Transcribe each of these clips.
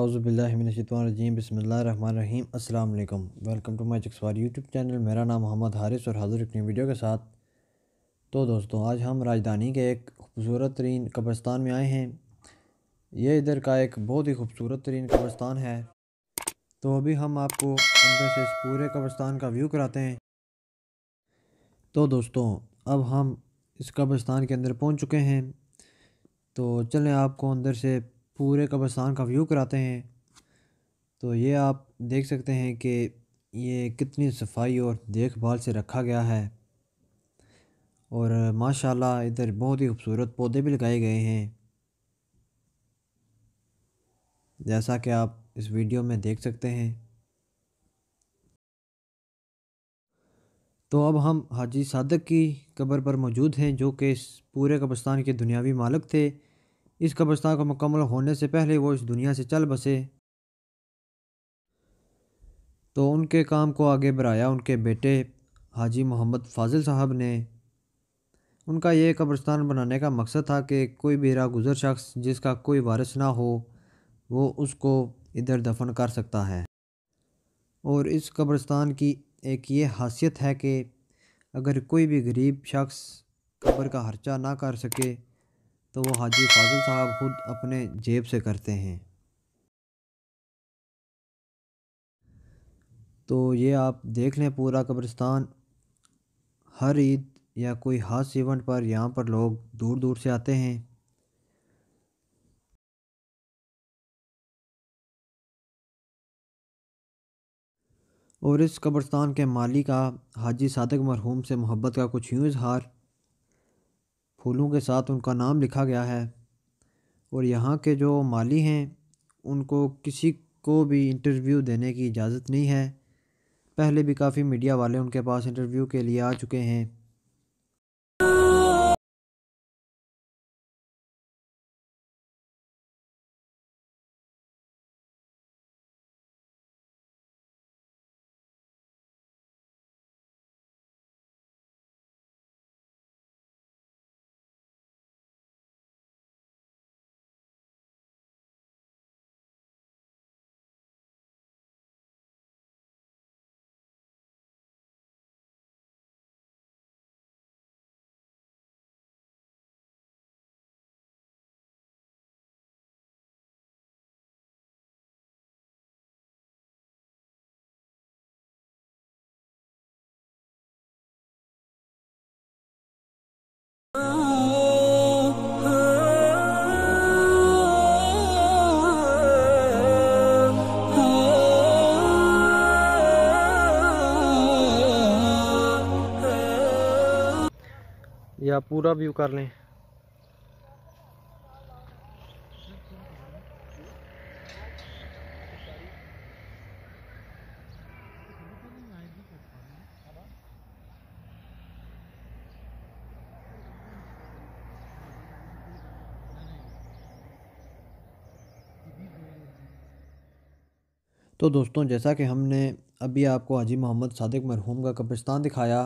अज़बिल्लिमिनशतवानरजीम बसमीम अल्लाम welcome to my चक्सवार यूट्यूब चैनल मेरा नाम मोहम्मद हारिस और हाजिर एक नई वीडियो के साथ तो दोस्तों आज हम राजधानी के एक खूबसूरत तरीन कब्रस्तान में आए हैं ये इधर का एक बहुत ही खूबसूरत तरीन कब्रस्तान है तो अभी हम आपको अंदर से इस पूरे कब्रस्तान का व्यू कराते हैं तो दोस्तों अब हम इस कब्रस्तान के अंदर पहुँच चुके हैं तो चलें आपको अंदर से पूरे कब्रस्तान का व्यू कराते हैं तो ये आप देख सकते हैं कि ये कितनी सफाई और देखभाल से रखा गया है और माशाल्लाह इधर बहुत ही खूबसूरत पौधे भी लगाए गए हैं जैसा कि आप इस वीडियो में देख सकते हैं तो अब हम हाजी सादक की कब्र पर मौजूद हैं जो कि इस पूरे कब्रस्तान के दुनियावी मालिक थे इस कब्रस्तान को मुकम्मल होने से पहले वो इस दुनिया से चल बसे तो उनके काम को आगे बढ़ाया उनके बेटे हाजी मोहम्मद फाजिल साहब ने उनका ये कब्रस्तान बनाने का मकसद था कि कोई भी रा गुज़र शख्स जिसका कोई वारिस ना हो वो उसको इधर दफन कर सकता है और इस कब्रस्तान की एक ये खासियत है कि अगर कोई भी गरीब शख्स कब्र का खर्चा ना कर सके तो वो हाजी फाजिल साहब खुद अपने जेब से करते हैं तो ये आप देख लें पूरा कब्रिस्तान हर ईद या कोई हाथ इवेंट पर यहाँ पर लोग दूर दूर से आते हैं और इस कब्रस्तान के मालिक का हाजी सादक मरहूम से मोहब्बत का कुछ यूँ इजहार फूलों के साथ उनका नाम लिखा गया है और यहाँ के जो माली हैं उनको किसी को भी इंटरव्यू देने की इजाज़त नहीं है पहले भी काफ़ी मीडिया वाले उनके पास इंटरव्यू के लिए आ चुके हैं या पूरा व्यू कर लें तो दोस्तों जैसा कि हमने अभी आपको हाजी मोहम्मद सादिक मरहूम का कब्रिस्तान दिखाया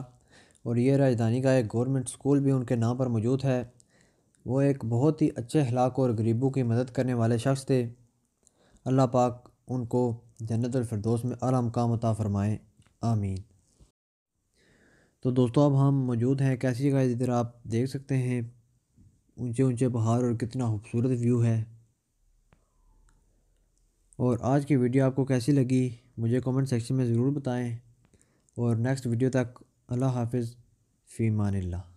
और ये राजधानी का एक गवर्नमेंट स्कूल भी उनके नाम पर मौजूद है वो एक बहुत ही अच्छे हलाक और गरीबों की मदद करने वाले शख्स थे अल्लाह पाक उनको जन्नतफरदोस में आराम का मता फ़रमाएँ आमीन तो दोस्तों अब हम मौजूद हैं कैसी जगह इधर आप देख सकते हैं ऊंचे ऊंचे पहाड़ और कितना खूबसूरत व्यू है और आज की वीडियो आपको कैसी लगी मुझे कमेंट सेक्शन में ज़रूर बताएं और नेक्स्ट वीडियो तक الله حافظ في امان الله